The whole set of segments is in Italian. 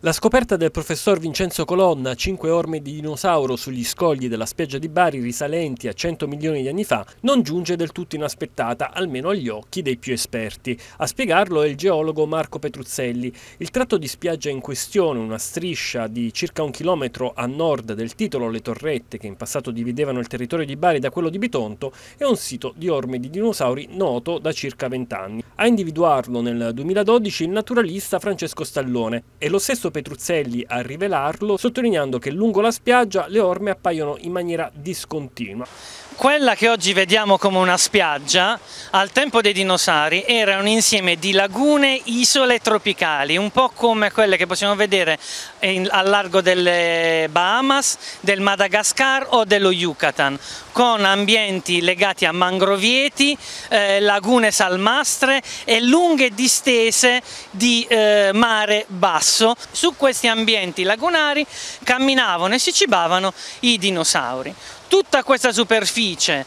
La scoperta del professor Vincenzo Colonna, cinque orme di dinosauro sugli scogli della spiaggia di Bari risalenti a 100 milioni di anni fa, non giunge del tutto inaspettata, almeno agli occhi dei più esperti. A spiegarlo è il geologo Marco Petruzzelli. Il tratto di spiaggia in questione, una striscia di circa un chilometro a nord del titolo Le Torrette, che in passato dividevano il territorio di Bari da quello di Bitonto, è un sito di orme di dinosauri noto da circa vent'anni. A individuarlo nel 2012 il naturalista Francesco Stallone e lo stesso stesso Petruzzelli a rivelarlo, sottolineando che lungo la spiaggia le orme appaiono in maniera discontinua. Quella che oggi vediamo come una spiaggia, al tempo dei dinosauri, era un insieme di lagune, isole tropicali, un po' come quelle che possiamo vedere al largo delle Bahamas, del Madagascar o dello Yucatan, con ambienti legati a mangrovieti, eh, lagune salmastre e lunghe distese di eh, mare basso. Su questi ambienti lagunari camminavano e si cibavano i dinosauri. Tutta questa superficie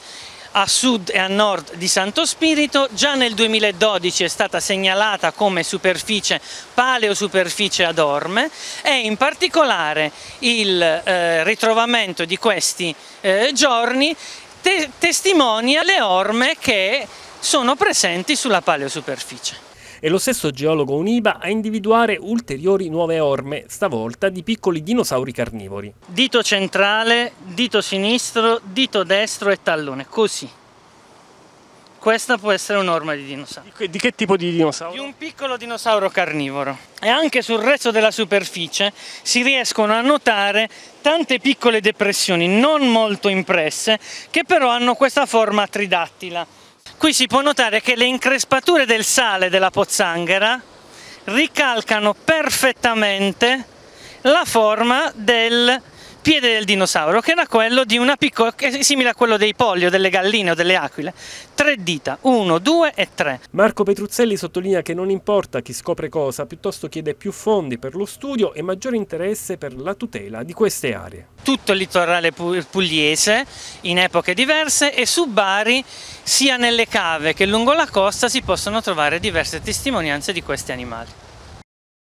a sud e a nord di Santo Spirito, già nel 2012 è stata segnalata come superficie paleosuperficie ad orme e in particolare il eh, ritrovamento di questi eh, giorni te testimonia le orme che sono presenti sulla paleosuperficie e lo stesso geologo Uniba a individuare ulteriori nuove orme, stavolta di piccoli dinosauri carnivori. Dito centrale, dito sinistro, dito destro e tallone, così. Questa può essere un'orma di dinosauro. Di che tipo di dinosauro? Di un piccolo dinosauro carnivoro. E anche sul resto della superficie si riescono a notare tante piccole depressioni non molto impresse che però hanno questa forma tridattila Qui si può notare che le increspature del sale della pozzanghera ricalcano perfettamente la forma del piede del dinosauro, che era quello di una piccola, simile a quello dei polli o delle galline o delle aquile. Tre dita, uno, due e tre. Marco Petruzzelli sottolinea che non importa chi scopre cosa, piuttosto chiede più fondi per lo studio e maggiore interesse per la tutela di queste aree. Tutto il litorale pugliese in epoche diverse e su Bari sia nelle cave che lungo la costa si possono trovare diverse testimonianze di questi animali.